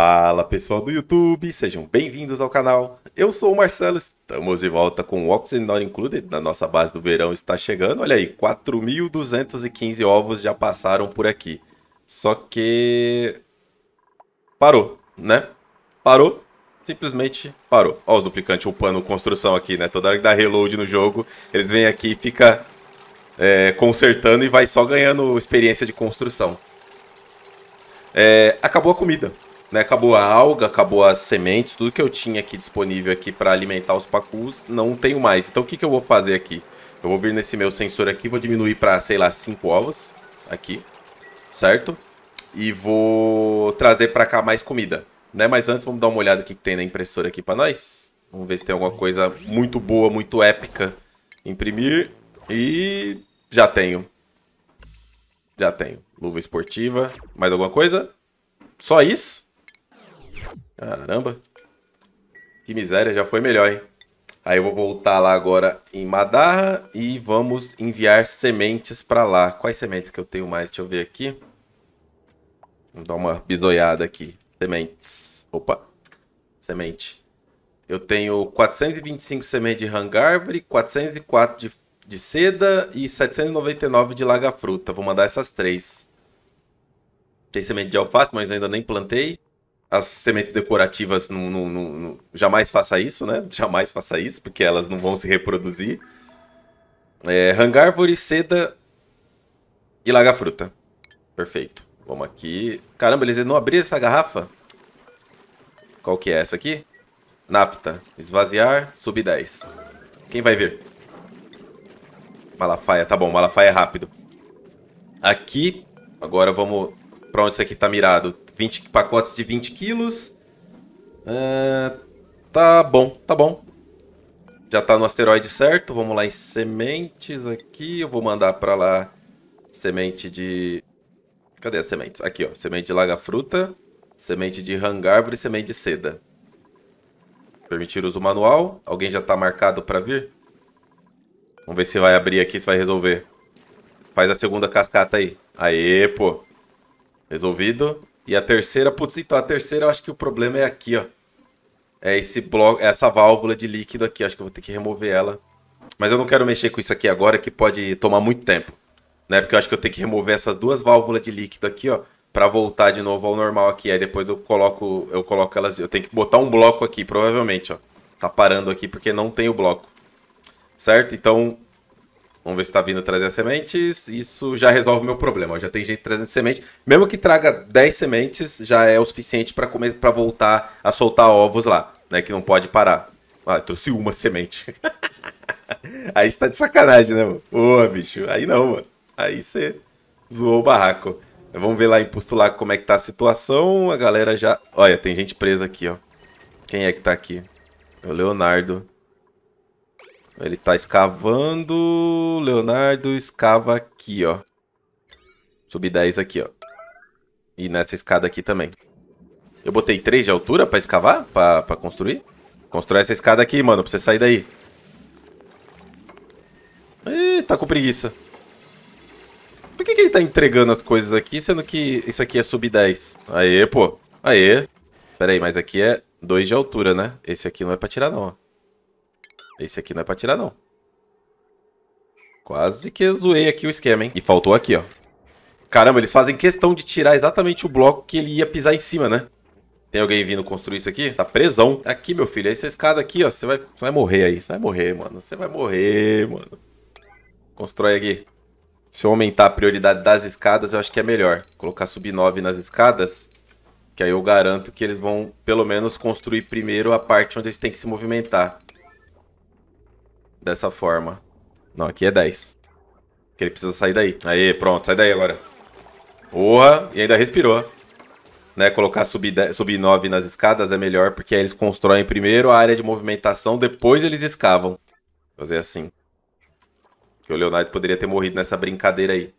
Fala pessoal do YouTube, sejam bem-vindos ao canal. Eu sou o Marcelo, estamos de volta com o Oxygen Not Included, na nossa base do verão está chegando. Olha aí, 4.215 ovos já passaram por aqui. Só que... Parou, né? Parou, simplesmente parou. Olha os duplicantes upando construção aqui, né? Toda hora que dá reload no jogo, eles vêm aqui e fica é, consertando e vai só ganhando experiência de construção. É, acabou a comida né, acabou a alga, acabou as sementes, tudo que eu tinha aqui disponível aqui para alimentar os pacus, não tenho mais. Então o que, que eu vou fazer aqui? Eu vou vir nesse meu sensor aqui, vou diminuir para, sei lá, 5 ovos aqui, certo? E vou trazer para cá mais comida, né? Mas antes vamos dar uma olhada o que tem na impressora aqui para nós. Vamos ver se tem alguma coisa muito boa, muito épica. Imprimir e já tenho. Já tenho. Luva esportiva, mais alguma coisa? Só isso? Caramba. Que miséria, já foi melhor, hein? Aí eu vou voltar lá agora em Madarra e vamos enviar sementes para lá. Quais sementes que eu tenho mais? Deixa eu ver aqui. Vamos dar uma bisoiada aqui. Sementes. Opa. Semente. Eu tenho 425 sementes de hangárvore, 404 de, de seda e 799 de laga-fruta. Vou mandar essas três. Tem semente de alface, mas ainda nem plantei as sementes decorativas não, não, não, jamais faça isso, né? Jamais faça isso, porque elas não vão se reproduzir. É, hangárvore, seda e laga fruta. Perfeito. Vamos aqui. Caramba, eles não abriram essa garrafa? Qual que é essa aqui? Nafta. Esvaziar, sub 10. Quem vai ver? Malafaia, tá bom, Malafaia é rápido. Aqui, agora vamos... Pra onde isso aqui tá mirado? 20 pacotes de 20 quilos. Uh, tá bom, tá bom. Já tá no asteroide certo. Vamos lá em sementes aqui. Eu vou mandar para lá semente de... Cadê as sementes? Aqui, ó. Semente de laga-fruta, semente de rangárvore e semente de seda. Permitir uso manual. Alguém já tá marcado para vir? Vamos ver se vai abrir aqui, se vai resolver. Faz a segunda cascata aí. Aê, pô. Resolvido. E a terceira, putz, então a terceira eu acho que o problema é aqui, ó. É esse bloco, é essa válvula de líquido aqui, acho que eu vou ter que remover ela. Mas eu não quero mexer com isso aqui agora, que pode tomar muito tempo. Né? Porque eu acho que eu tenho que remover essas duas válvulas de líquido aqui, ó. Pra voltar de novo ao normal aqui. Aí depois eu coloco, eu coloco elas... Eu tenho que botar um bloco aqui, provavelmente, ó. Tá parando aqui porque não tem o bloco. Certo? Então, Vamos ver se está vindo 300 sementes. Isso já resolve o meu problema. Eu já tem jeito de 300 sementes. Mesmo que traga 10 sementes, já é o suficiente para comer, para voltar a soltar ovos lá, né? Que não pode parar. Ah, trouxe uma semente. aí está de sacanagem, né, mano? Porra, bicho. Aí não, mano. Aí você zoou o barraco. Vamos ver lá em postular como é que tá a situação. A galera já... Olha, tem gente presa aqui, ó. Quem é que tá aqui? É o Leonardo. Ele tá escavando. Leonardo escava aqui, ó. Subi 10 aqui, ó. E nessa escada aqui também. Eu botei 3 de altura pra escavar? Pra, pra construir? Constrói essa escada aqui, mano, pra você sair daí. Ih, tá com preguiça. Por que, que ele tá entregando as coisas aqui, sendo que isso aqui é sub 10? Aê, pô. Aê. Pera aí, mas aqui é 2 de altura, né? Esse aqui não é pra tirar, não, ó. Esse aqui não é pra tirar, não. Quase que zoei aqui o esquema, hein? E faltou aqui, ó. Caramba, eles fazem questão de tirar exatamente o bloco que ele ia pisar em cima, né? Tem alguém vindo construir isso aqui? Tá presão. Aqui, meu filho. É essa escada aqui, ó. Você vai, vai morrer aí. Você vai morrer, mano. Você vai morrer, mano. Constrói aqui. Se eu aumentar a prioridade das escadas, eu acho que é melhor. Colocar sub-9 nas escadas. Que aí eu garanto que eles vão, pelo menos, construir primeiro a parte onde eles têm que se movimentar dessa forma. Não, aqui é 10. Que ele precisa sair daí. Aí, pronto, sai daí agora. Porra, e ainda respirou. Né, colocar sub, 10, sub 9 nas escadas é melhor, porque aí eles constroem primeiro a área de movimentação, depois eles escavam. Fazer assim. Que o Leonardo poderia ter morrido nessa brincadeira aí.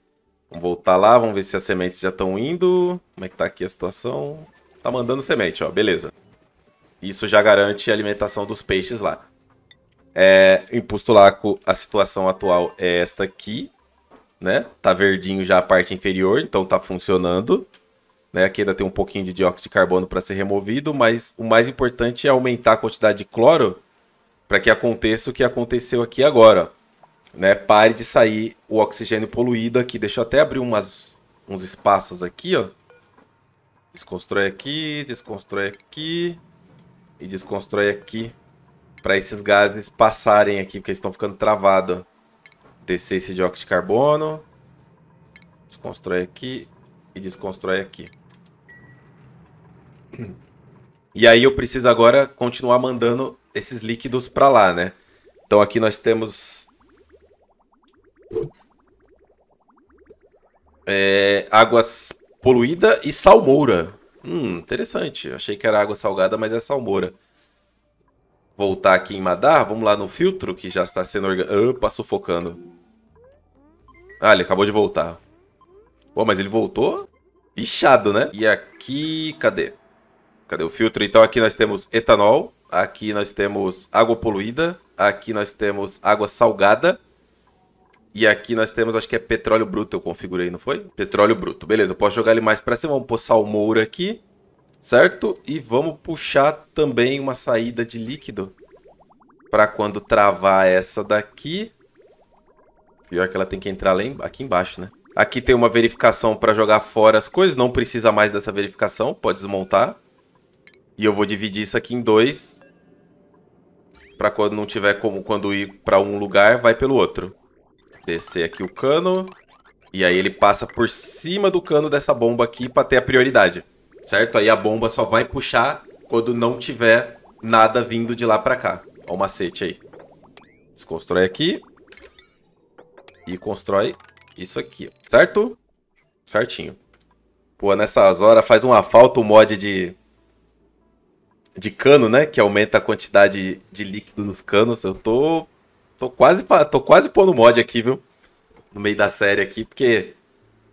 Vamos voltar lá, vamos ver se as sementes já estão indo. Como é que tá aqui a situação? Tá mandando semente, ó, beleza. Isso já garante a alimentação dos peixes lá. É, em Pustulaco, a situação atual é esta aqui, né? Tá verdinho já a parte inferior, então tá funcionando. Né? Aqui ainda tem um pouquinho de dióxido de carbono para ser removido, mas o mais importante é aumentar a quantidade de cloro para que aconteça o que aconteceu aqui agora. Né? Pare de sair o oxigênio poluído aqui. Deixa eu até abrir umas, uns espaços aqui, ó. Desconstrói aqui, desconstrói aqui e desconstrói aqui para esses gases passarem aqui, porque eles estão ficando travados. Descer esse dióxido de carbono. Desconstrói aqui e desconstrói aqui. E aí eu preciso agora continuar mandando esses líquidos para lá, né? Então aqui nós temos... É, águas poluída e salmoura. Hum, interessante. Achei que era água salgada, mas é salmoura voltar aqui em Madar, vamos lá no filtro que já está sendo... Organ... Opa, sufocando. Ah, ele acabou de voltar. Pô, mas ele voltou bichado, né? E aqui, cadê? Cadê o filtro? Então aqui nós temos etanol, aqui nós temos água poluída, aqui nós temos água salgada e aqui nós temos, acho que é petróleo bruto eu configurei, não foi? Petróleo bruto. Beleza, eu posso jogar ele mais pra cima, vamos pôr salmoura aqui certo? E vamos puxar também uma saída de líquido para quando travar essa daqui. Pior que ela tem que entrar lá em... aqui embaixo, né? Aqui tem uma verificação para jogar fora as coisas, não precisa mais dessa verificação, pode desmontar. E eu vou dividir isso aqui em dois, para quando não tiver como quando ir para um lugar, vai pelo outro. Descer aqui o cano, e aí ele passa por cima do cano dessa bomba aqui para ter a prioridade certo? Aí a bomba só vai puxar quando não tiver nada vindo de lá pra cá. Ó o macete aí. Desconstrói aqui. E constrói isso aqui, certo? Certinho. Pô, nessas horas faz uma falta o mod de... De cano, né? Que aumenta a quantidade de líquido nos canos. Eu tô... Tô quase, tô quase pondo mod aqui, viu? No meio da série aqui, porque...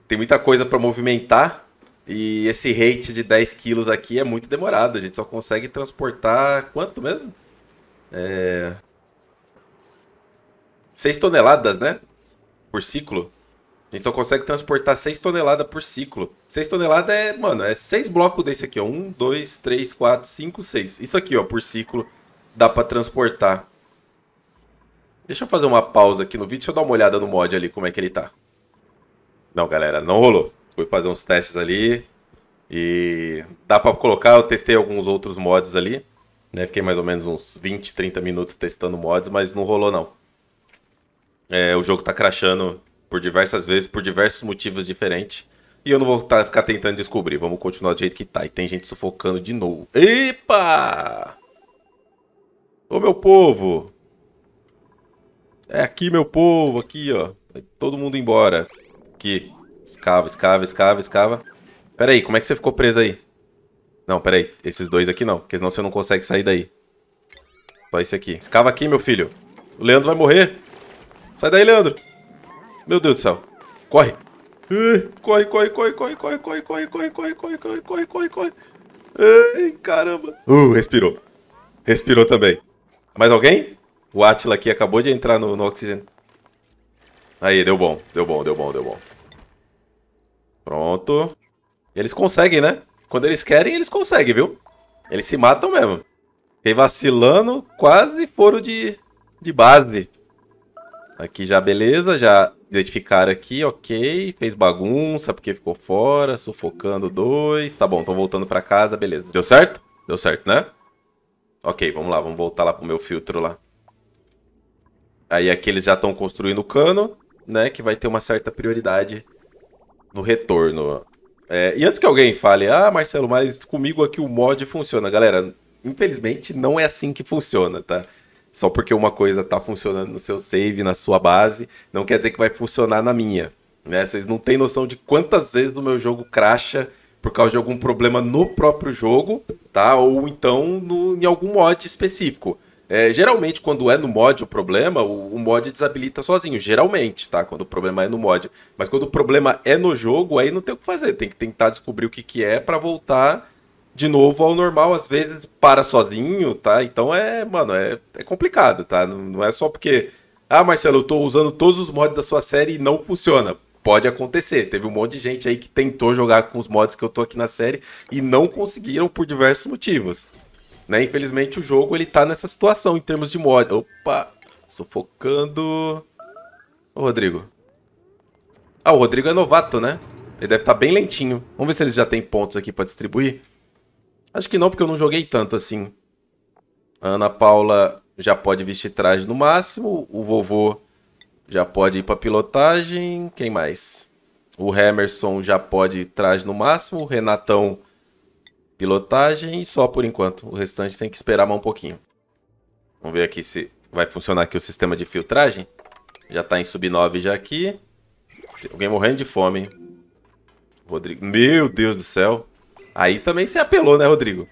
Tem muita coisa pra movimentar e esse rate de 10 quilos aqui é muito demorado. A gente só consegue transportar quanto mesmo? É... 6 toneladas, né? Por ciclo. A gente só consegue transportar 6 toneladas por ciclo. 6 toneladas é, mano, é 6 blocos desse aqui, ó. 1, 2, 3, 4, 5, 6. Isso aqui, ó, por ciclo dá pra transportar. Deixa eu fazer uma pausa aqui no vídeo, deixa eu dar uma olhada no mod ali, como é que ele tá. Não, galera, não rolou fui fazer uns testes ali. E dá para colocar, eu testei alguns outros mods ali. Né? Fiquei mais ou menos uns 20, 30 minutos testando mods, mas não rolou não. É, o jogo tá crashando por diversas vezes, por diversos motivos diferentes. E eu não vou tá, ficar tentando descobrir. Vamos continuar do jeito que tá. E tem gente sufocando de novo. Epa! Ô meu povo! É aqui, meu povo, aqui, ó. Todo mundo embora. Aqui. Escava, escava, escava, escava. Pera aí, como é que você ficou preso aí? Não, pera aí. Esses dois aqui não, porque senão você não consegue sair daí. Só esse aqui. Escava aqui, meu filho. O Leandro vai morrer. Sai daí, Leandro. Meu Deus do céu. Corre. Corre, corre, corre, corre, corre, corre, corre, corre, corre, corre, corre, corre, corre, corre. Ai, caramba. Uh, respirou. Respirou também. Mais alguém? O Atila aqui acabou de entrar no, no oxigênio. Aí, deu bom, deu bom, deu bom, deu bom. Pronto. Eles conseguem, né? Quando eles querem, eles conseguem, viu? Eles se matam mesmo. Fiquei vacilando, quase foram de, de base. Aqui já beleza, já identificaram aqui, ok. Fez bagunça porque ficou fora, sufocando dois. Tá bom, tô voltando pra casa, beleza. Deu certo? Deu certo, né? Ok, vamos lá, vamos voltar lá pro meu filtro lá. Aí aqui eles já estão construindo o cano, né? Que vai ter uma certa prioridade no retorno. É, e antes que alguém fale, ah, Marcelo, mas comigo aqui o mod funciona. Galera, infelizmente não é assim que funciona, tá? Só porque uma coisa tá funcionando no seu save, na sua base, não quer dizer que vai funcionar na minha. Né? Vocês não têm noção de quantas vezes no meu jogo cracha por causa de algum problema no próprio jogo, tá? Ou então no, em algum mod específico. É, geralmente, quando é no mod o problema, o, o, mod desabilita sozinho. Geralmente, tá? Quando o problema é no mod. Mas quando o problema é no jogo, aí não tem o que fazer. Tem que tentar descobrir o que, que é para voltar de novo ao normal. Às vezes para sozinho, tá? Então é, mano, é, é complicado, tá? Não, não é só porque. Ah, Marcelo, eu tô usando todos os mods da sua série e não funciona. Pode acontecer. Teve um monte de gente aí que tentou jogar com os mods que eu tô aqui na série e não conseguiram por diversos motivos. Né? Infelizmente o jogo ele tá nessa situação em termos de mod. Opa, sufocando. Ô Rodrigo. Ah, o Rodrigo é novato, né? Ele deve estar tá bem lentinho. Vamos ver se eles já têm pontos aqui para distribuir. Acho que não, porque eu não joguei tanto assim. A Ana Paula já pode vestir traje no máximo. O vovô já pode ir para pilotagem. Quem mais? O Hemerson já pode traje no máximo. O Renatão pilotagem e só por enquanto. O restante tem que esperar mais um pouquinho. Vamos ver aqui se vai funcionar aqui o sistema de filtragem. Já tá em sub-9 já aqui. Tem alguém morrendo de fome, hein? Rodrigo. Meu Deus do céu. Aí também você apelou, né, Rodrigo?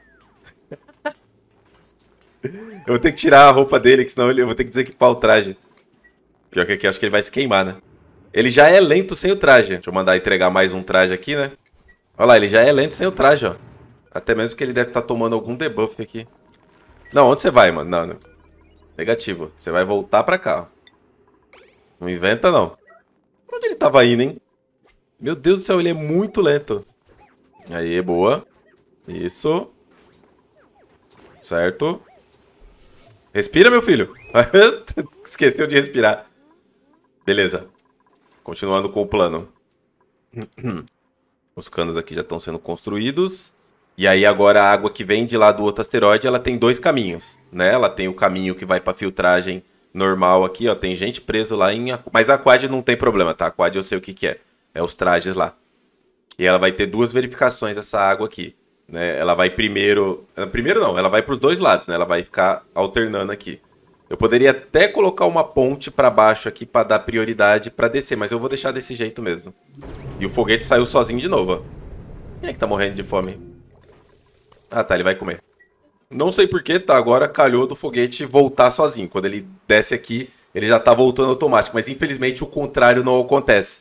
eu vou ter que tirar a roupa dele, que senão eu vou ter que desequipar o traje. Pior que aqui, acho que ele vai se queimar, né? Ele já é lento sem o traje. Deixa eu mandar entregar mais um traje aqui, né? Olha lá, ele já é lento sem o traje, ó. Até mesmo que ele deve estar tá tomando algum debuff aqui. Não, onde você vai, mano? Não, não. Negativo. Você vai voltar pra cá. Não inventa, não. Pra onde ele tava indo, hein? Meu Deus do céu, ele é muito lento. Aí, boa. Isso. Certo. Respira, meu filho. Esqueceu de respirar. Beleza. Continuando com o plano. Os canos aqui já estão sendo construídos. E aí agora a água que vem de lá do outro asteroide, ela tem dois caminhos, né? Ela tem o caminho que vai para filtragem normal aqui, ó, tem gente preso lá em, mas a quad não tem problema, tá? A quad eu sei o que que é. É os trajes lá. E ela vai ter duas verificações essa água aqui, né? Ela vai primeiro, eh, primeiro não, ela vai para os dois lados, né? Ela vai ficar alternando aqui. Eu poderia até colocar uma ponte para baixo aqui para dar prioridade para descer, mas eu vou deixar desse jeito mesmo. E o foguete saiu sozinho de novo, Quem é que tá morrendo de fome? Ah, tá, ele vai comer. Não sei porquê, tá, agora calhou do foguete voltar sozinho. Quando ele desce aqui, ele já tá voltando automático. Mas infelizmente o contrário não acontece.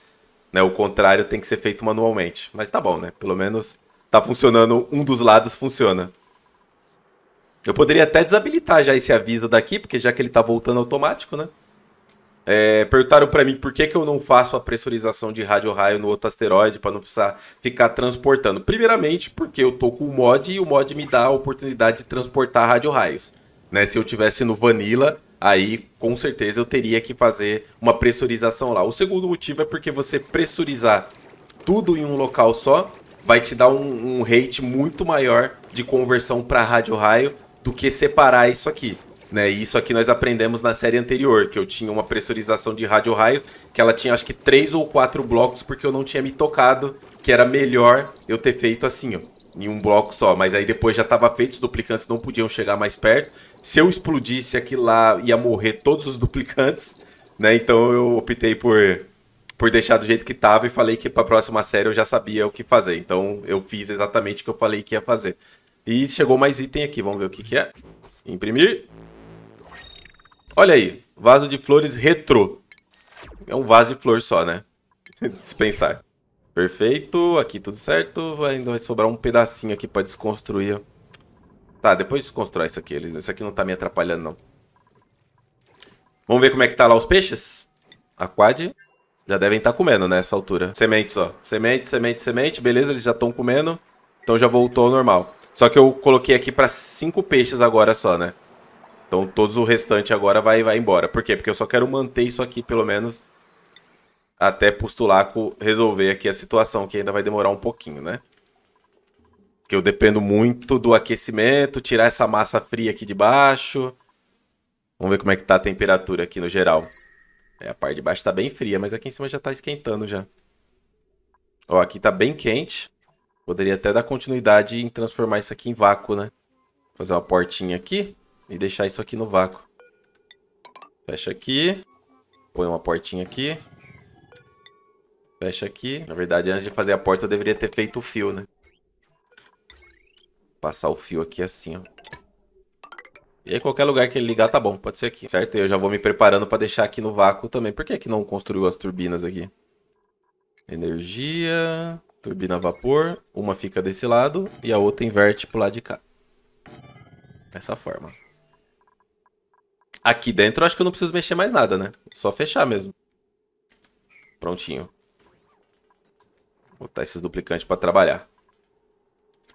Né? O contrário tem que ser feito manualmente. Mas tá bom, né? Pelo menos tá funcionando, um dos lados funciona. Eu poderia até desabilitar já esse aviso daqui, porque já que ele tá voltando automático, né? É, perguntaram para mim por que, que eu não faço a pressurização de rádio raio no outro asteroide para não precisar ficar transportando. Primeiramente, porque eu tô com o mod e o mod me dá a oportunidade de transportar rádio raios. Né? Se eu tivesse no Vanilla, aí com certeza eu teria que fazer uma pressurização lá. O segundo motivo é porque você pressurizar tudo em um local só vai te dar um, um rate muito maior de conversão para rádio raio do que separar isso aqui. Né? E isso aqui nós aprendemos na série anterior, que eu tinha uma pressurização de rádio raio, que ela tinha acho que três ou quatro blocos, porque eu não tinha me tocado, que era melhor eu ter feito assim, ó, em um bloco só. Mas aí depois já estava feito, os duplicantes não podiam chegar mais perto. Se eu explodisse aqui lá, ia morrer todos os duplicantes, né? Então eu optei por por deixar do jeito que estava e falei que para a próxima série eu já sabia o que fazer. Então eu fiz exatamente o que eu falei que ia fazer. E chegou mais item aqui, vamos ver o que, que é. Imprimir. Olha aí, vaso de flores retrô. É um vaso de flor só, né? Dispensar. Perfeito, aqui tudo certo. Ainda vai sobrar um pedacinho aqui para desconstruir. Tá, depois desconstrói isso aqui. Isso aqui não tá me atrapalhando, não. Vamos ver como é que tá lá os peixes? Aquad já devem estar tá comendo nessa né, altura. Sementes, ó. Semente, semente, semente. Beleza, eles já estão comendo. Então já voltou ao normal. Só que eu coloquei aqui para cinco peixes agora só, né? Então todos o restante agora vai, vai embora. Por quê? Porque eu só quero manter isso aqui, pelo menos, até Postulaco resolver aqui a situação, que ainda vai demorar um pouquinho, né? Que eu dependo muito do aquecimento, tirar essa massa fria aqui de baixo. Vamos ver como é que tá a temperatura aqui no geral. É, a parte de baixo tá bem fria, mas aqui em cima já tá esquentando já. Ó, aqui tá bem quente. Poderia até dar continuidade em transformar isso aqui em vácuo, né? Fazer uma portinha aqui. E deixar isso aqui no vácuo. Fecha aqui. Põe uma portinha aqui. Fecha aqui. Na verdade, antes de fazer a porta, eu deveria ter feito o fio, né? Passar o fio aqui assim, ó. E aí, qualquer lugar que ele ligar, tá bom. Pode ser aqui, certo? E eu já vou me preparando pra deixar aqui no vácuo também. Por que que não construiu as turbinas aqui? Energia... Turbina a vapor. Uma fica desse lado e a outra inverte pro lado de cá. Dessa forma. Aqui dentro eu acho que eu não preciso mexer mais nada, né? Só fechar mesmo. Prontinho. Vou botar esses duplicantes para trabalhar.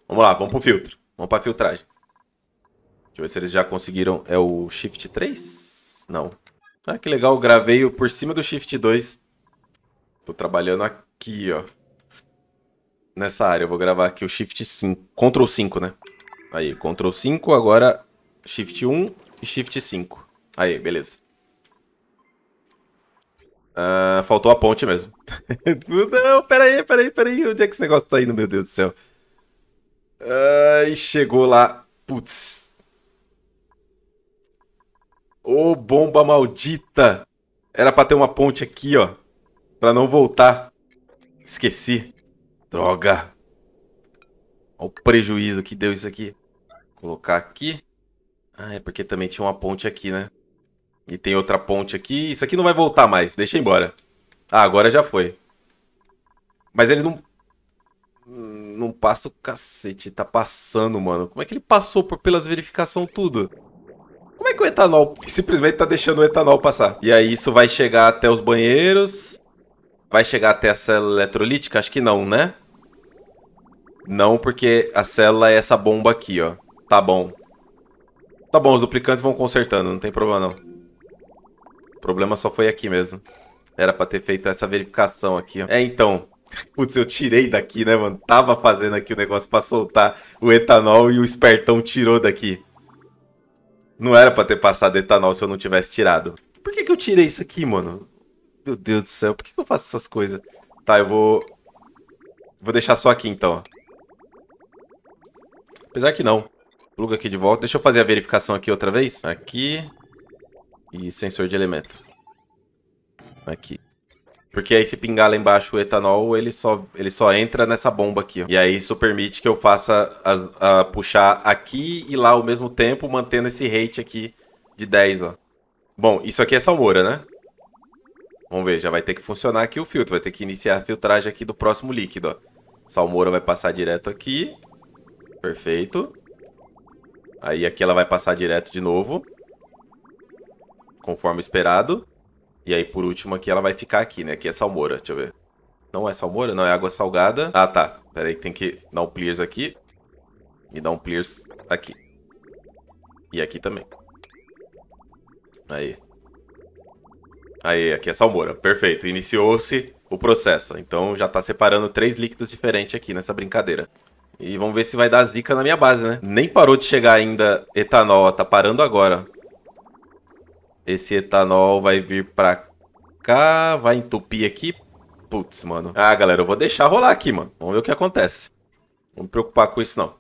Vamos lá, vamos pro filtro. Vamos pra filtragem. Deixa eu ver se eles já conseguiram. É o Shift 3? Não. Ah, que legal, gravei por cima do Shift 2. Tô trabalhando aqui, ó. Nessa área, eu vou gravar aqui o Shift 5. Ctrl 5, né? Aí, Ctrl 5, agora Shift 1 e Shift 5. Aí, beleza. Uh, faltou a ponte mesmo. Não, peraí, peraí, peraí. Onde é que esse negócio tá indo, meu Deus do céu? Uh, e chegou lá. Putz. Ô, oh, bomba maldita. Era pra ter uma ponte aqui, ó. Pra não voltar. Esqueci. Droga. Olha o prejuízo que deu isso aqui. Vou colocar aqui. Ah, é porque também tinha uma ponte aqui, né? E tem outra ponte aqui. Isso aqui não vai voltar mais. Deixa embora. Ah, agora já foi. Mas ele não... Não passa o cacete. Tá passando, mano. Como é que ele passou por, pelas verificação tudo? Como é que o etanol simplesmente tá deixando o etanol passar? E aí isso vai chegar até os banheiros. Vai chegar até a célula eletrolítica? Acho que não, né? Não, porque a célula é essa bomba aqui, ó. Tá bom. Tá bom, os duplicantes vão consertando, não tem problema não. O problema só foi aqui mesmo. Era pra ter feito essa verificação aqui, ó. É, então. Putz, eu tirei daqui, né, mano? Tava fazendo aqui o negócio pra soltar o etanol e o espertão tirou daqui. Não era pra ter passado etanol se eu não tivesse tirado. Por que que eu tirei isso aqui, mano? Meu Deus do céu, por que que eu faço essas coisas? Tá, eu vou... Vou deixar só aqui, então. Apesar que não. Pluga aqui de volta. Deixa eu fazer a verificação aqui outra vez. Aqui e sensor de elemento. Aqui. Porque aí se pingar lá embaixo o etanol, ele só, ele só entra nessa bomba aqui. Ó. E aí isso permite que eu faça a, a puxar aqui e lá ao mesmo tempo, mantendo esse rate aqui de 10, ó. Bom, isso aqui é salmoura, né? Vamos ver, já vai ter que funcionar aqui o filtro. Vai ter que iniciar a filtragem aqui do próximo líquido, ó. Salmoura vai passar direto aqui. Perfeito. Aí aqui ela vai passar direto de novo conforme esperado. E aí, por último, aqui ela vai ficar aqui, né? Aqui é salmoura, deixa eu ver. Não é salmoura? Não, é água salgada. Ah, tá. Pera aí, tem que dar um clears aqui. E dar um clears aqui. E aqui também. Aí. Aí, aqui é salmoura. Perfeito. Iniciou-se o processo. Então já tá separando três líquidos diferentes aqui nessa brincadeira. E vamos ver se vai dar zica na minha base, né? Nem parou de chegar ainda etanol, Tá parando agora. Esse etanol vai vir pra cá, vai entupir aqui. Putz, mano. Ah, galera, eu vou deixar rolar aqui, mano. Vamos ver o que acontece. Não me preocupar com isso, não.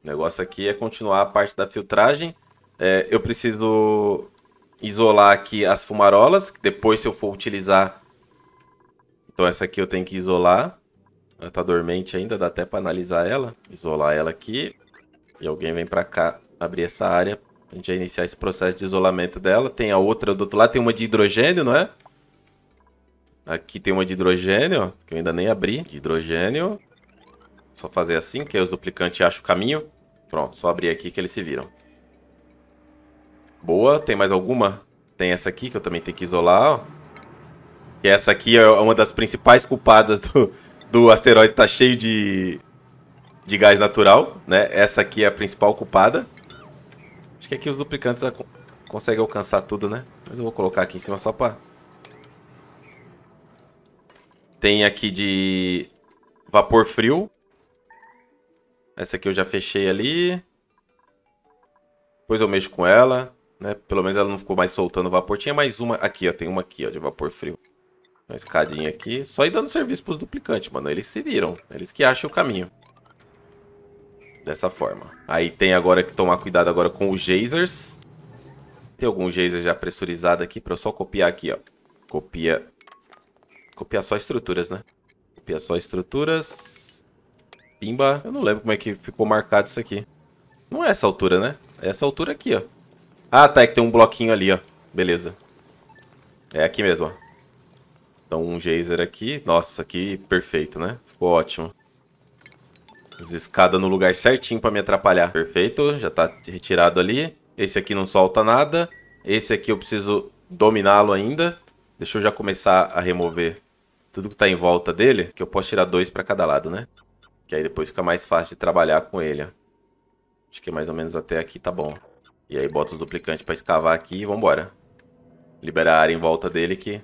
O negócio aqui é continuar a parte da filtragem. É, eu preciso isolar aqui as fumarolas, que depois se eu for utilizar... Então essa aqui eu tenho que isolar. Ela tá dormente ainda, dá até para analisar ela. Isolar ela aqui. E alguém vem pra cá abrir essa área a gente vai iniciar esse processo de isolamento dela. Tem a outra do outro lado, tem uma de hidrogênio, não é? Aqui tem uma de hidrogênio, que eu ainda nem abri. De hidrogênio. Só fazer assim, que aí os duplicantes acham o caminho. Pronto, só abrir aqui que eles se viram. Boa, tem mais alguma? Tem essa aqui que eu também tenho que isolar, ó. E essa aqui é uma das principais culpadas do, do asteroide tá cheio de, de gás natural, né? Essa aqui é a principal culpada. Acho que aqui os duplicantes conseguem alcançar tudo, né? Mas eu vou colocar aqui em cima só pra... Tem aqui de vapor frio. Essa aqui eu já fechei ali. Depois eu mexo com ela, né? Pelo menos ela não ficou mais soltando vapor. Tinha mais uma aqui, ó. Tem uma aqui, ó, de vapor frio. Uma escadinha aqui. Só ir dando serviço pros duplicantes, mano. Eles se viram. Eles que acham o caminho. Dessa forma. Aí tem agora que tomar cuidado agora com os geysers. Tem algum geyser já pressurizado aqui para eu só copiar aqui, ó. Copia... copia só estruturas, né? copia só estruturas. Pimba. Eu não lembro como é que ficou marcado isso aqui. Não é essa altura, né? É essa altura aqui, ó. Ah, tá. É que tem um bloquinho ali, ó. Beleza. É aqui mesmo, ó. Então, um geyser aqui. Nossa, que perfeito, né? Ficou ótimo. As escadas no lugar certinho pra me atrapalhar. Perfeito, já tá retirado ali. Esse aqui não solta nada. Esse aqui eu preciso dominá-lo ainda. Deixa eu já começar a remover tudo que tá em volta dele. Que eu posso tirar dois pra cada lado, né? Que aí depois fica mais fácil de trabalhar com ele, Acho que mais ou menos até aqui tá bom. E aí bota os duplicantes pra escavar aqui e vambora. Liberar a área em volta dele que...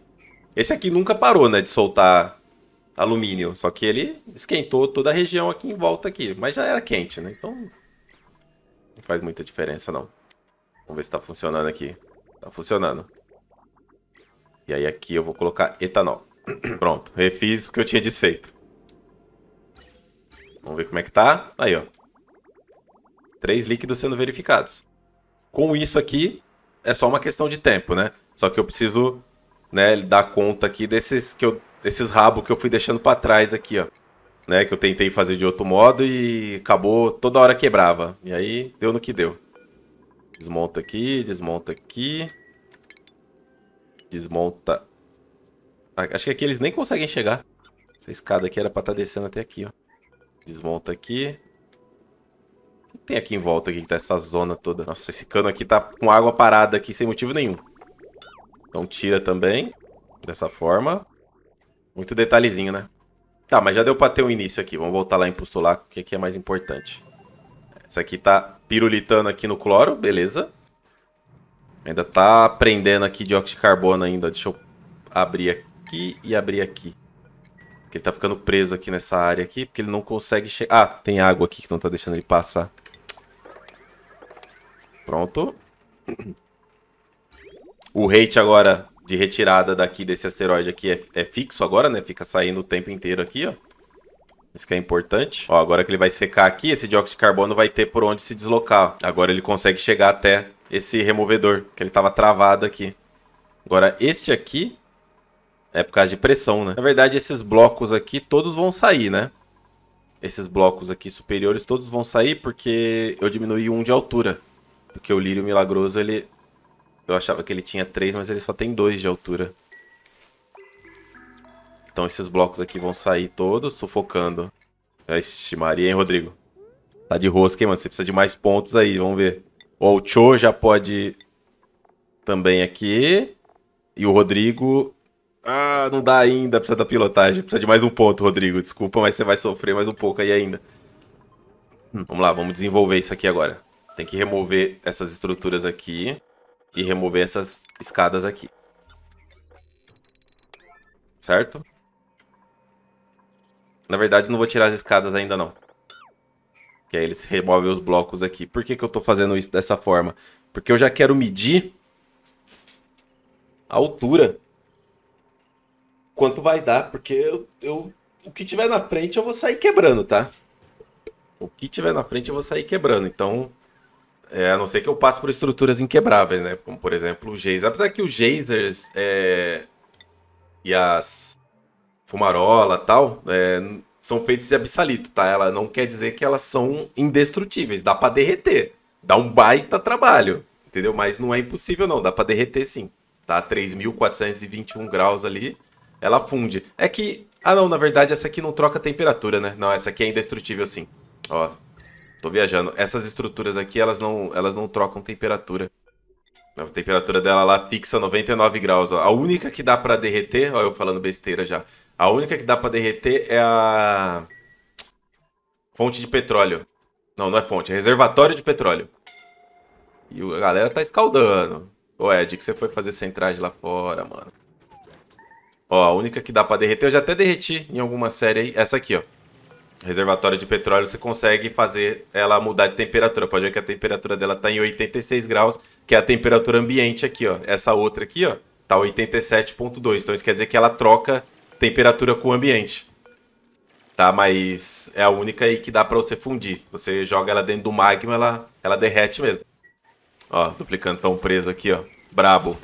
Esse aqui nunca parou, né, de soltar alumínio. Só que ele esquentou toda a região aqui em volta aqui. Mas já era quente, né? Então não faz muita diferença não. Vamos ver se tá funcionando aqui. Tá funcionando. E aí aqui eu vou colocar etanol. Pronto, refiz o que eu tinha desfeito. Vamos ver como é que tá. Aí, ó. Três líquidos sendo verificados. Com isso aqui, é só uma questão de tempo, né? Só que eu preciso né, dar conta aqui desses que eu esses rabos que eu fui deixando para trás aqui, ó. Né, que eu tentei fazer de outro modo e acabou, toda hora quebrava. E aí, deu no que deu. Desmonta aqui, desmonta aqui. Desmonta. Acho que aqui eles nem conseguem chegar. Essa escada aqui era pra estar tá descendo até aqui, ó. Desmonta aqui. O que tem aqui em volta aqui que tá essa zona toda? Nossa, esse cano aqui tá com água parada aqui sem motivo nenhum. Então tira também. Dessa forma. Muito detalhezinho, né? Tá, mas já deu pra ter um início aqui. Vamos voltar lá em postular o que, é mais importante. Essa aqui tá pirulitando aqui no cloro, beleza. Ainda tá prendendo aqui dióxido de carbono ainda. Deixa eu abrir aqui e abrir aqui. Porque ele tá ficando preso aqui nessa área aqui, porque ele não consegue chegar... Ah, tem água aqui que não tá deixando ele passar. Pronto. O hate agora de retirada daqui desse asteroide aqui é, é fixo agora, né? Fica saindo o tempo inteiro aqui, ó. Isso que é importante. Ó, agora que ele vai secar aqui, esse dióxido de carbono vai ter por onde se deslocar. Agora ele consegue chegar até esse removedor, que ele estava travado aqui. Agora, este aqui é por causa de pressão, né? Na verdade, esses blocos aqui todos vão sair, né? Esses blocos aqui superiores todos vão sair porque eu diminui um de altura. Porque o lírio milagroso, ele eu achava que ele tinha três, mas ele só tem dois de altura. Então esses blocos aqui vão sair todos sufocando. Ixi, Maria, hein, Rodrigo? Tá de rosca, hein, mano? Você precisa de mais pontos aí, vamos ver. O Cho já pode também aqui. E o Rodrigo... Ah, não dá ainda, precisa da pilotagem. Precisa de mais um ponto, Rodrigo. Desculpa, mas você vai sofrer mais um pouco aí ainda. Hum, vamos lá, vamos desenvolver isso aqui agora. Tem que remover essas estruturas aqui e remover essas escadas aqui. Certo? Na verdade, não vou tirar as escadas ainda não. Que aí eles removem os blocos aqui. Por que, que eu estou fazendo isso dessa forma? Porque eu já quero medir a altura. Quanto vai dar, porque eu, eu o que tiver na frente eu vou sair quebrando, tá? O que tiver na frente eu vou sair quebrando. Então, é, a não ser que eu passe por estruturas inquebráveis, né? Como, por exemplo, o Geyser. Apesar que os Geysers é... e as Fumarola tal é... são feitos de absalito, tá? Ela não quer dizer que elas são indestrutíveis. Dá para derreter. Dá um baita trabalho, entendeu? Mas não é impossível, não. Dá para derreter, sim. Tá? 3.421 graus ali. Ela funde. É que... Ah, não. Na verdade, essa aqui não troca a temperatura, né? Não, essa aqui é indestrutível, sim. Ó, Tô viajando. Essas estruturas aqui, elas não, elas não trocam temperatura. A temperatura dela lá fixa 99 graus. Ó. A única que dá para derreter, ó, eu falando besteira já. A única que dá para derreter é a fonte de petróleo. Não, não é fonte, é reservatório de petróleo. E a galera tá escaldando. Ô, Ed, que você foi fazer centragem lá fora, mano. Ó, a única que dá pra derreter, eu já até derreti em alguma série aí. Essa aqui, ó reservatório de petróleo, você consegue fazer ela mudar de temperatura. Pode ver que a temperatura dela está em 86 graus, que é a temperatura ambiente aqui, ó. Essa outra aqui, ó, tá 87.2. Então isso quer dizer que ela troca temperatura com o ambiente. Tá, mas é a única aí que dá para você fundir. Você joga ela dentro do magma, ela, ela derrete mesmo. Ó, duplicantão preso aqui, ó. Brabo.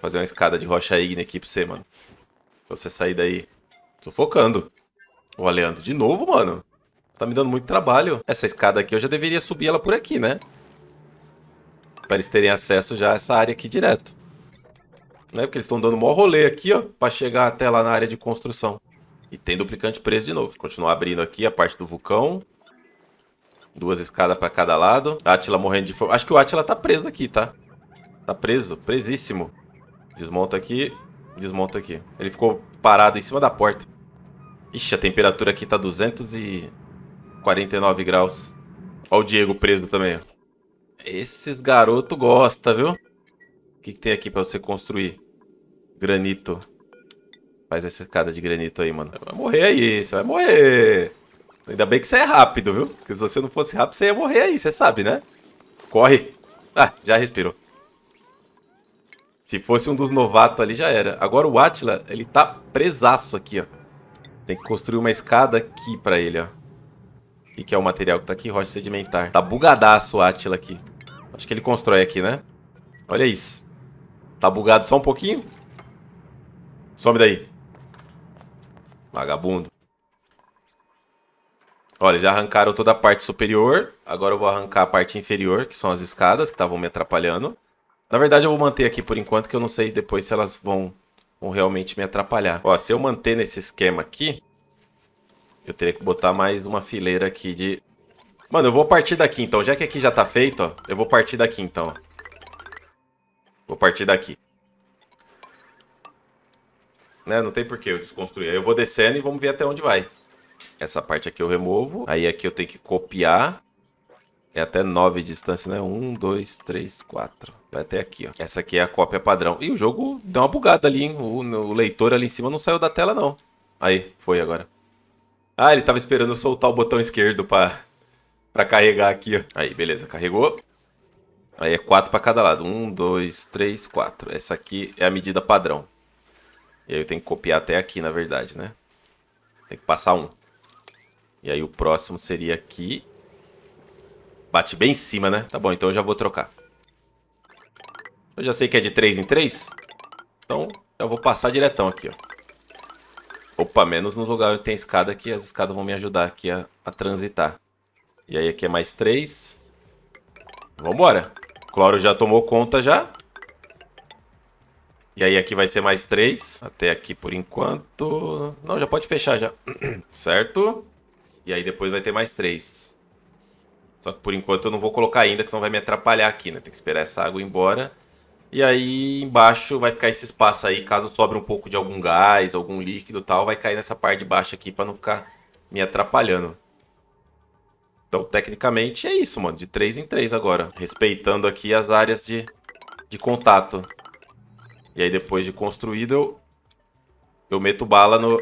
fazer uma escada de rocha ígnea aqui pra você, mano. Pra você sair daí. Sufocando. focando. Ó, Leandro, de novo, mano. Tá me dando muito trabalho. Essa escada aqui, eu já deveria subir ela por aqui, né? Pra eles terem acesso já a essa área aqui direto. Né? Porque eles estão dando mó rolê aqui, ó. Pra chegar até lá na área de construção. E tem duplicante preso de novo. Continuar abrindo aqui a parte do vulcão. Duas escadas pra cada lado. Atila morrendo de fome. Acho que o Atila tá preso aqui, tá? Tá preso. Presíssimo. Desmonta aqui. Desmonta aqui. Ele ficou parado em cima da porta. Ixi, a temperatura aqui tá 249 graus. Olha o Diego preso também. Esses garotos gostam, viu? O que, que tem aqui pra você construir? Granito. Faz essa escada de granito aí, mano. Vai morrer aí, você vai morrer. Ainda bem que você é rápido, viu? Porque se você não fosse rápido, você ia morrer aí, você sabe, né? Corre. Ah, já respirou. Se fosse um dos novatos ali, já era. Agora o Atila, ele tá presaço aqui, ó. Tem que construir uma escada aqui pra ele, ó. O que é o material que tá aqui? Rocha sedimentar. Tá bugadaço o Atila aqui. Acho que ele constrói aqui, né? Olha isso. Tá bugado só um pouquinho. Some daí. Vagabundo. Olha, já arrancaram toda a parte superior. Agora eu vou arrancar a parte inferior, que são as escadas que estavam me atrapalhando. Na verdade, eu vou manter aqui por enquanto, que eu não sei depois se elas vão vão realmente me atrapalhar. Ó, se eu manter nesse esquema aqui, eu teria que botar mais uma fileira aqui de... Mano, eu vou partir daqui, então. Já que aqui já tá feito, ó, eu vou partir daqui, então. Vou partir daqui. Né, não tem porquê eu desconstruir. Eu vou descendo e vamos ver até onde vai. Essa parte aqui eu removo. Aí aqui eu tenho que copiar. É até nove de distância, né? Um, dois, três, quatro. Vai até aqui, ó. Essa aqui é a cópia padrão. E o jogo deu uma bugada ali, hein? O, o leitor ali em cima não saiu da tela, não. Aí, foi agora. Ah, ele tava esperando eu soltar o botão esquerdo pra, pra carregar aqui, ó. Aí, beleza, carregou. Aí é quatro pra cada lado. Um, dois, três, quatro. Essa aqui é a medida padrão. E aí eu tenho que copiar até aqui, na verdade, né? Tem que passar um. E aí o próximo seria aqui. Bate bem em cima, né? Tá bom, então eu já vou trocar. Eu já sei que é de 3 em 3. Então, eu vou passar diretão aqui, ó. Opa, menos no lugar onde tem escada aqui. As escadas vão me ajudar aqui a, a transitar. E aí aqui é mais 3. Vambora. cloro já tomou conta já. E aí aqui vai ser mais 3. Até aqui por enquanto. Não, já pode fechar já. certo? E aí depois vai ter mais 3. Só que por enquanto eu não vou colocar ainda, que senão vai me atrapalhar aqui, né? Tem que esperar essa água ir embora. E aí embaixo vai ficar esse espaço aí, caso sobre um pouco de algum gás, algum líquido tal, vai cair nessa parte de baixo aqui para não ficar me atrapalhando. Então, tecnicamente, é isso, mano. De 3 em 3 agora. Respeitando aqui as áreas de, de contato. E aí, depois de construído, eu, eu meto bala no,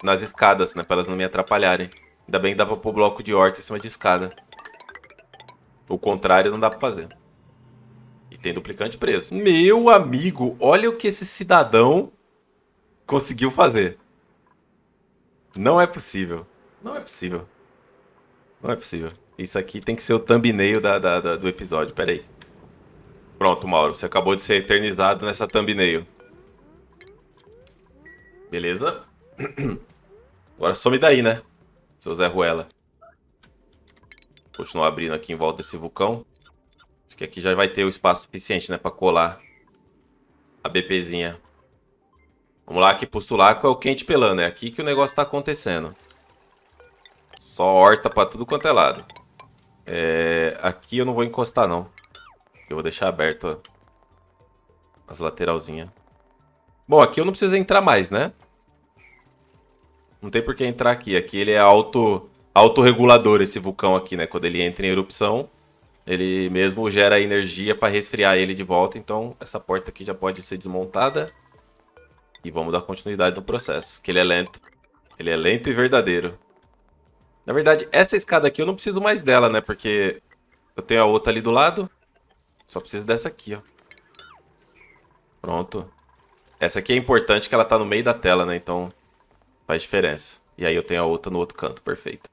nas escadas, né? Para elas não me atrapalharem. Ainda bem que dá pra pôr bloco de horta em cima de escada. O contrário não dá pra fazer. E tem duplicante preso. Meu amigo, olha o que esse cidadão conseguiu fazer. Não é possível. Não é possível. Não é possível. Isso aqui tem que ser o thumbnail da, da, da do episódio. Pera aí. Pronto, Mauro. Você acabou de ser eternizado nessa thumbnail. Beleza? Agora some daí, né? seu Zé Ruela. Continuar abrindo aqui em volta desse vulcão. Acho que aqui já vai ter o espaço suficiente, né? Pra colar a BPzinha. Vamos lá, aqui pro Sulaco é o quente pelando. Né? É aqui que o negócio tá acontecendo. Só horta pra tudo quanto é lado. É... Aqui eu não vou encostar, não. Eu vou deixar aberto as lateralzinhas. Bom, aqui eu não preciso entrar mais, né? Não tem por que entrar aqui. Aqui ele é auto, autorregulador, esse vulcão aqui, né? Quando ele entra em erupção, ele mesmo gera energia para resfriar ele de volta. Então, essa porta aqui já pode ser desmontada. E vamos dar continuidade no processo, que ele é lento. Ele é lento e verdadeiro. Na verdade, essa escada aqui eu não preciso mais dela, né? Porque eu tenho a outra ali do lado. Só preciso dessa aqui, ó. Pronto. Essa aqui é importante que ela tá no meio da tela, né? Então, Faz diferença. E aí eu tenho a outra no outro canto, perfeito.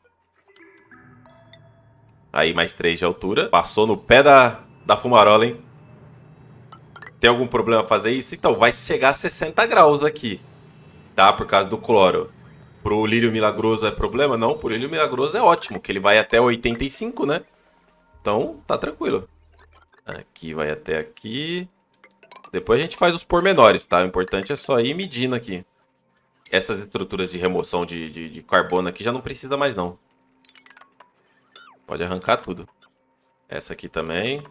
Aí mais três de altura. Passou no pé da, da fumarola, hein? Tem algum problema fazer isso? Então, vai chegar a 60 graus aqui, tá? Por causa do cloro. Pro lírio milagroso é problema? Não, pro lírio milagroso é ótimo, que ele vai até 85, né? Então, tá tranquilo. Aqui vai até aqui. Depois a gente faz os pormenores, tá? O importante é só ir medindo aqui essas estruturas de remoção de, de, de carbono aqui já não precisa mais, não. Pode arrancar tudo. Essa aqui também.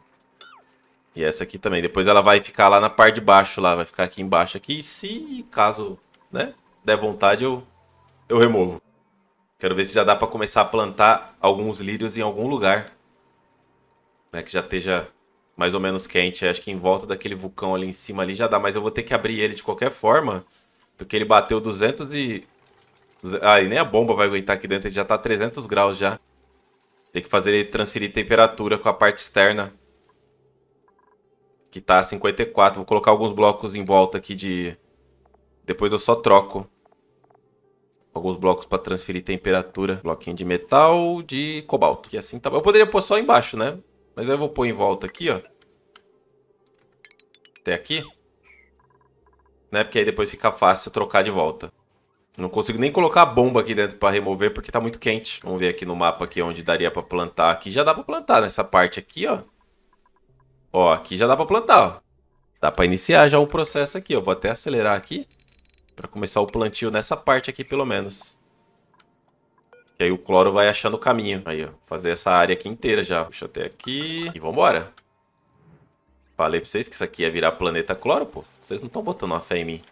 E essa aqui também. Depois ela vai ficar lá na parte de baixo, lá. Vai ficar aqui embaixo aqui. E se, caso, né, der vontade, eu, eu removo. Quero ver se já dá para começar a plantar alguns lírios em algum lugar. Né, que já esteja mais ou menos quente. Acho que em volta daquele vulcão ali em cima ali já dá. Mas eu vou ter que abrir ele de qualquer forma. Porque ele bateu 200 e... Aí e nem a bomba vai aguentar aqui dentro, ele já tá 300 graus já. Tem que fazer ele transferir temperatura com a parte externa. Que tá a 54. Vou colocar alguns blocos em volta aqui de... Depois eu só troco. Alguns blocos para transferir temperatura. Bloquinho de metal, de cobalto. Que assim tá Eu poderia pôr só embaixo, né? Mas eu vou pôr em volta aqui, ó. Até aqui né? Porque aí depois fica fácil trocar de volta. Não consigo nem colocar a bomba aqui dentro para remover porque tá muito quente. Vamos ver aqui no mapa aqui onde daria para plantar. Aqui já dá para plantar nessa parte aqui, ó. Ó, aqui já dá para plantar, ó. Dá para iniciar já o um processo aqui, eu Vou até acelerar aqui para começar o plantio nessa parte aqui pelo menos. E aí o cloro vai achando o caminho. Aí, ó. Fazer essa área aqui inteira já. Puxa até aqui. E vambora. Falei pra vocês que isso aqui ia virar planeta cloro, pô. Vocês não estão botando uma fé em mim.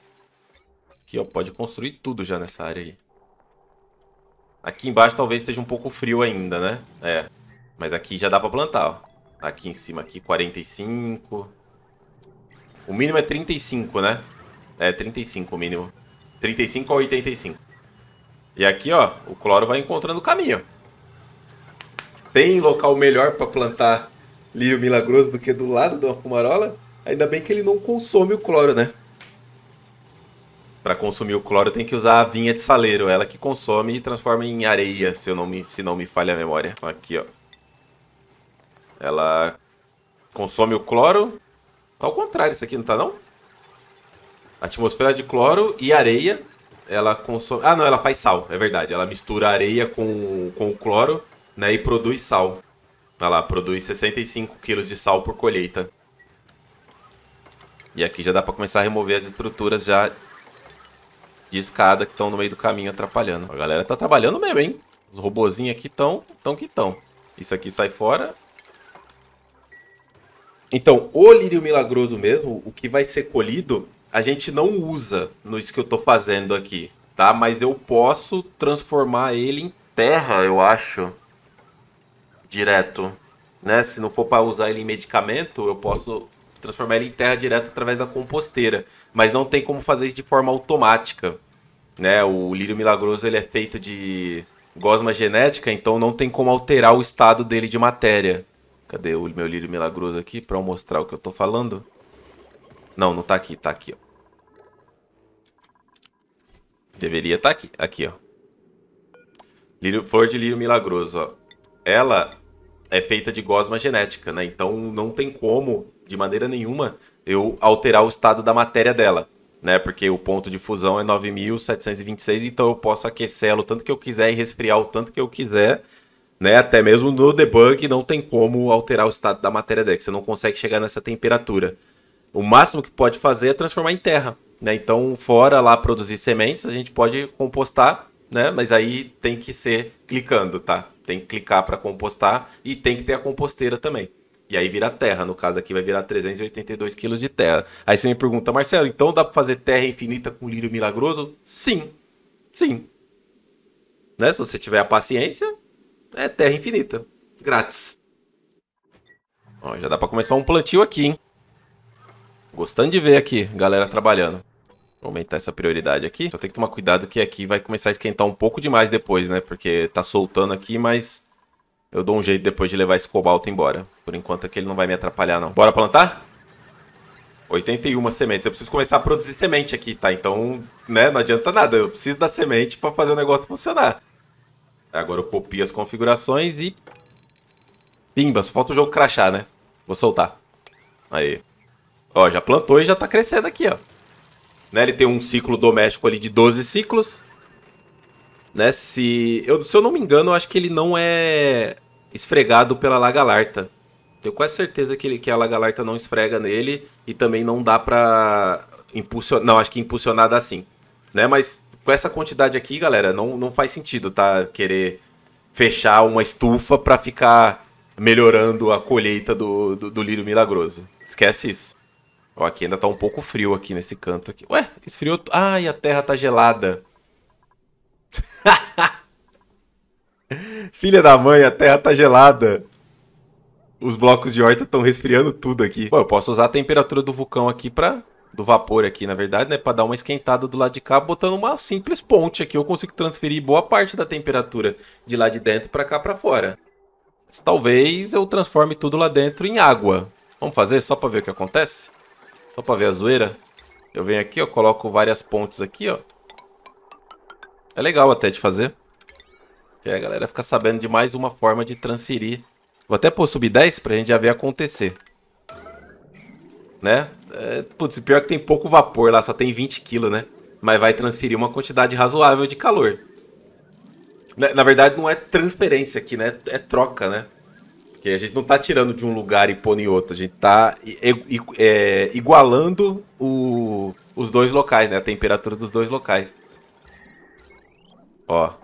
Aqui, ó, pode construir tudo já nessa área aí. Aqui embaixo talvez esteja um pouco frio ainda, né? É. Mas aqui já dá pra plantar, ó. Aqui em cima, aqui, 45. O mínimo é 35, né? É, 35 o mínimo. 35 a 85. E aqui, ó, o cloro vai encontrando o caminho. Tem local melhor pra plantar lírio milagroso do que do lado de uma fumarola, ainda bem que ele não consome o cloro, né? Para consumir o cloro tem que usar a vinha de saleiro, ela que consome e transforma em areia, se, eu não, me, se não me falha a memória. Aqui, ó. Ela consome o cloro. Tá ao contrário, isso aqui não tá não? Atmosfera de cloro e areia. Ela consome. Ah, não, ela faz sal, é verdade. Ela mistura areia com, com o cloro, né? E produz sal. Olha lá, produz 65 quilos de sal por colheita. E aqui já dá pra começar a remover as estruturas já de escada que estão no meio do caminho atrapalhando. A galera tá trabalhando mesmo, hein? Os robozinhos aqui estão estão que estão. Isso aqui sai fora. Então, o lírio milagroso mesmo, o que vai ser colhido, a gente não usa no isso que eu tô fazendo aqui, tá? Mas eu posso transformar ele em terra, eu acho direto, né? Se não for para usar ele em medicamento, eu posso transformar ele em terra direto através da composteira, mas não tem como fazer isso de forma automática, né? O lírio milagroso ele é feito de gosma genética, então não tem como alterar o estado dele de matéria. Cadê o meu lírio milagroso aqui para eu mostrar o que eu tô falando? Não, não tá aqui, tá aqui, ó. Deveria estar tá aqui, aqui, ó. Lírio, flor de lírio milagroso, ó. Ela é feita de gosma genética, né? Então não tem como, de maneira nenhuma, eu alterar o estado da matéria dela, né? Porque o ponto de fusão é 9726, então eu posso aquecê-lo tanto que eu quiser e resfriar o tanto que eu quiser, né? Até mesmo no debug não tem como alterar o estado da matéria dela, que você não consegue chegar nessa temperatura. O máximo que pode fazer é transformar em terra, né? Então, fora lá produzir sementes, a gente pode compostar, né? Mas aí tem que ser clicando, tá? tem que clicar para compostar e tem que ter a composteira também. E aí vira terra, no caso aqui vai virar 382 quilos de terra. Aí você me pergunta, Marcelo, então dá para fazer terra infinita com lírio milagroso? Sim, sim. Né? Se você tiver a paciência, é terra infinita, grátis. Ó, já dá para começar um plantio aqui, hein? Gostando de ver aqui, galera trabalhando. Vou aumentar essa prioridade aqui. Só então, tem que tomar cuidado que aqui vai começar a esquentar um pouco demais depois, né? Porque tá soltando aqui, mas eu dou um jeito depois de levar esse cobalto embora. Por enquanto aqui ele não vai me atrapalhar, não. Bora plantar? 81 sementes. Eu preciso começar a produzir semente aqui, tá? Então, né, não adianta nada. Eu preciso da semente para fazer o negócio funcionar. Agora eu copio as configurações e... Pimba, só falta o jogo crachar, né? Vou soltar. Aí. Ó, já plantou e já tá crescendo aqui, ó. Né? Ele tem um ciclo doméstico ali de 12 ciclos. Né? Se eu, se eu não me engano, eu acho que ele não é esfregado pela Lagalarta. Tenho quase certeza que, ele, que a Lagalarta não esfrega nele e também não dá pra impulsionar. Não, acho que impulsionada assim, Né? Mas com essa quantidade aqui, galera, não, não faz sentido, tá? Querer fechar uma estufa para ficar melhorando a colheita do, do, do lírio milagroso. Esquece isso. Ó, aqui ainda tá um pouco frio aqui nesse canto aqui. Ué, esfriou... Ai, a terra tá gelada. Filha da mãe, a terra tá gelada. Os blocos de horta estão resfriando tudo aqui. Bom, eu posso usar a temperatura do vulcão aqui pra... Do vapor aqui, na verdade, né? Pra dar uma esquentada do lado de cá, botando uma simples ponte aqui. Eu consigo transferir boa parte da temperatura de lá de dentro pra cá pra fora. talvez eu transforme tudo lá dentro em água. Vamos fazer só pra ver o que acontece? Só pra ver a zoeira. Eu venho aqui, ó, coloco várias pontes aqui, ó. É legal até de fazer. Que a galera fica sabendo de mais uma forma de transferir. Vou até pôr sub 10 pra gente já ver acontecer. Né? É, putz, pior que tem pouco vapor lá, só tem 20 kg, né? Mas vai transferir uma quantidade razoável de calor. Na, né? na verdade, não é transferência aqui, né? É troca, né? que a gente não está tirando de um lugar e pondo em outro, a gente está é, igualando o, os dois locais, né? A temperatura dos dois locais. Ó.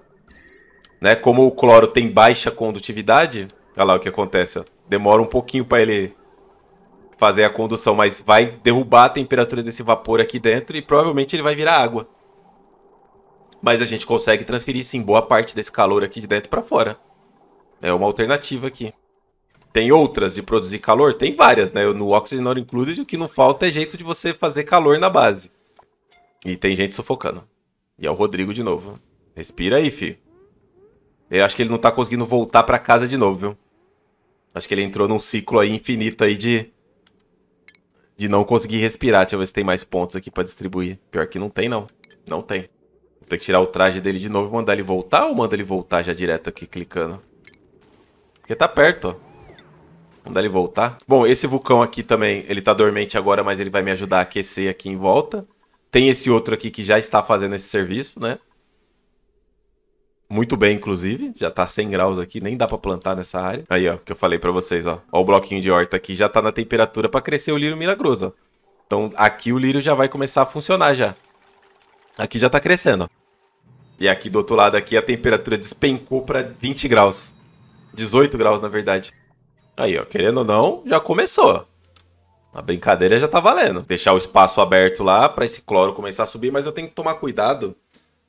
Né? Como o cloro tem baixa condutividade, olha lá o que acontece, ó. Demora um pouquinho para ele fazer a condução, mas vai derrubar a temperatura desse vapor aqui dentro e provavelmente ele vai virar água. Mas a gente consegue transferir sim boa parte desse calor aqui de dentro para fora. É uma alternativa aqui. Tem outras de produzir calor? Tem várias, né? No Oxygen Not Included, o que não falta é jeito de você fazer calor na base. E tem gente sufocando. E é o Rodrigo de novo. Respira aí, fi. Eu acho que ele não tá conseguindo voltar pra casa de novo, viu? Acho que ele entrou num ciclo aí infinito aí de... De não conseguir respirar. Deixa eu ver se tem mais pontos aqui pra distribuir. Pior que não tem, não. Não tem. Vou ter que tirar o traje dele de novo e mandar ele voltar ou manda ele voltar já direto aqui clicando? Porque tá perto, ó. Mandar ele voltar. Bom, esse vulcão aqui também, ele tá dormente agora, mas ele vai me ajudar a aquecer aqui em volta. Tem esse outro aqui que já está fazendo esse serviço, né? Muito bem, inclusive. Já tá 100 graus aqui, nem dá pra plantar nessa área. Aí, ó, que eu falei pra vocês, ó. Ó o bloquinho de horta aqui, já tá na temperatura pra crescer o lírio milagroso, ó. Então, aqui o lírio já vai começar a funcionar já. Aqui já tá crescendo, ó. E aqui do outro lado aqui a temperatura despencou pra 20 graus. 18 graus, na verdade. Aí, ó, querendo ou não, já começou. A brincadeira já tá valendo. Deixar o espaço aberto lá para esse cloro começar a subir, mas eu tenho que tomar cuidado,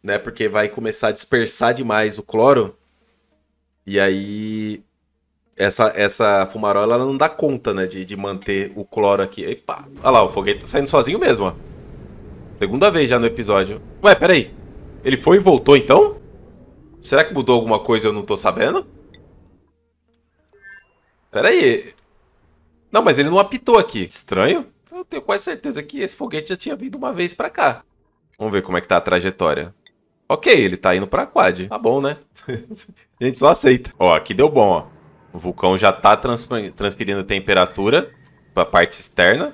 né? Porque vai começar a dispersar demais o cloro. E aí essa essa fumarola ela não dá conta, né, de, de manter o cloro aqui. Epa. Olha lá, o foguete tá saindo sozinho mesmo, ó. Segunda vez já no episódio. Ué, peraí. Ele foi e voltou então? Será que mudou alguma coisa e eu não tô sabendo? Pera aí. Não, mas ele não apitou aqui. Estranho. Eu tenho quase certeza que esse foguete já tinha vindo uma vez pra cá. Vamos ver como é que tá a trajetória. Ok, ele tá indo pra quad. Tá bom, né? a gente só aceita. Ó, aqui deu bom, ó. O vulcão já tá transferindo temperatura pra parte externa.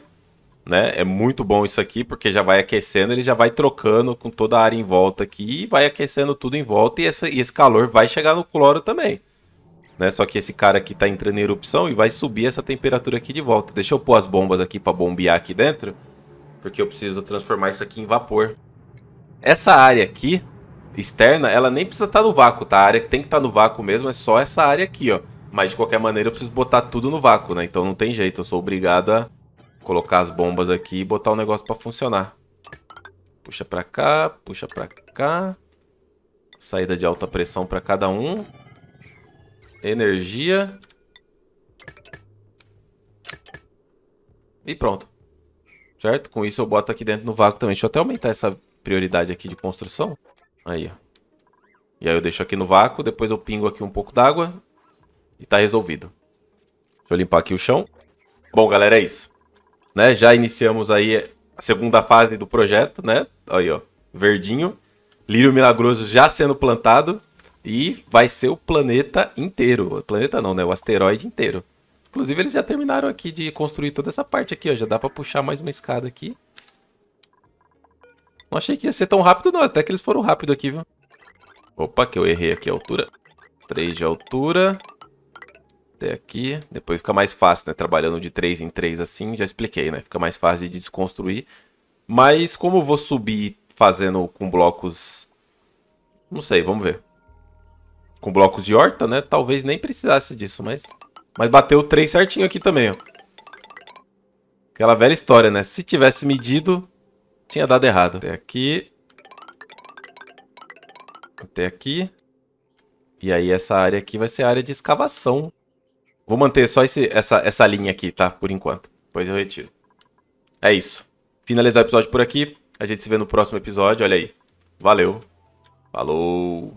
Né? É muito bom isso aqui, porque já vai aquecendo, ele já vai trocando com toda a área em volta aqui e vai aquecendo tudo em volta e, essa, e esse calor vai chegar no cloro também. Né? Só que esse cara aqui tá entrando em erupção e vai subir essa temperatura aqui de volta. Deixa eu pôr as bombas aqui para bombear aqui dentro, porque eu preciso transformar isso aqui em vapor. Essa área aqui, externa, ela nem precisa estar tá no vácuo, tá? A área que tem que estar tá no vácuo mesmo é só essa área aqui, ó. Mas de qualquer maneira eu preciso botar tudo no vácuo, né? Então não tem jeito, eu sou obrigado a colocar as bombas aqui e botar o negócio para funcionar. Puxa para cá, puxa para cá. Saída de alta pressão para cada um energia. E pronto. Certo? Com isso eu boto aqui dentro no vácuo também. Deixa eu até aumentar essa prioridade aqui de construção. Aí, ó. E aí eu deixo aqui no vácuo, depois eu pingo aqui um pouco d'água e tá resolvido. Deixa eu limpar aqui o chão. Bom, galera, é isso. Né? Já iniciamos aí a segunda fase do projeto, né? Aí, ó. Verdinho. Lírio milagroso já sendo plantado. E vai ser o planeta inteiro. O planeta não, né? O asteroide inteiro. Inclusive, eles já terminaram aqui de construir toda essa parte aqui, ó. Já dá pra puxar mais uma escada aqui. Não achei que ia ser tão rápido, não. Até que eles foram rápido aqui, viu? Opa, que eu errei aqui a altura. 3 de altura. Até aqui. Depois fica mais fácil, né? Trabalhando de 3 em 3 assim, já expliquei, né? Fica mais fácil de desconstruir. Mas como eu vou subir fazendo com blocos... Não sei, vamos ver com blocos de horta, né? Talvez nem precisasse disso, mas... Mas bateu 3 certinho aqui também, ó. Aquela velha história, né? Se tivesse medido, tinha dado errado. Até aqui. Até aqui. E aí essa área aqui vai ser a área de escavação. Vou manter só esse, essa, essa linha aqui, tá? Por enquanto. Depois eu retiro. É isso. Finalizar o episódio por aqui. A gente se vê no próximo episódio. Olha aí. Valeu. Falou.